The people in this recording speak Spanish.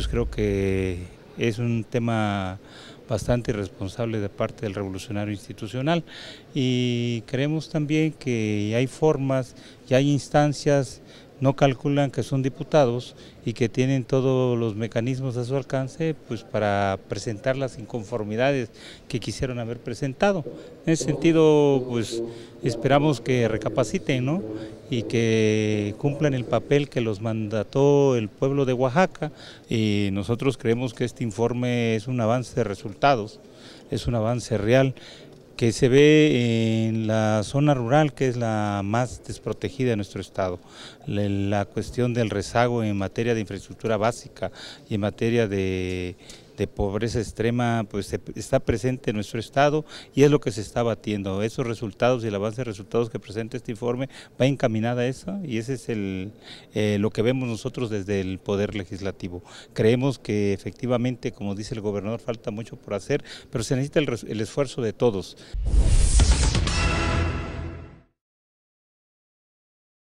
Pues creo que es un tema bastante irresponsable de parte del revolucionario institucional y creemos también que hay formas y hay instancias no calculan que son diputados y que tienen todos los mecanismos a su alcance pues para presentar las inconformidades que quisieron haber presentado. En ese sentido, pues esperamos que recapaciten ¿no? y que cumplan el papel que los mandató el pueblo de Oaxaca y nosotros creemos que este informe es un avance de resultados, es un avance real que se ve en la zona rural, que es la más desprotegida de nuestro estado. La cuestión del rezago en materia de infraestructura básica y en materia de de este, pobreza extrema pues está presente en nuestro estado y es lo que se está batiendo. Esos resultados y el avance de resultados que presenta este informe va encaminada a eso y ese es el, eh, lo que vemos nosotros desde el Poder Legislativo. Creemos que efectivamente, como dice el gobernador, falta mucho por hacer, pero se necesita el esfuerzo de todos.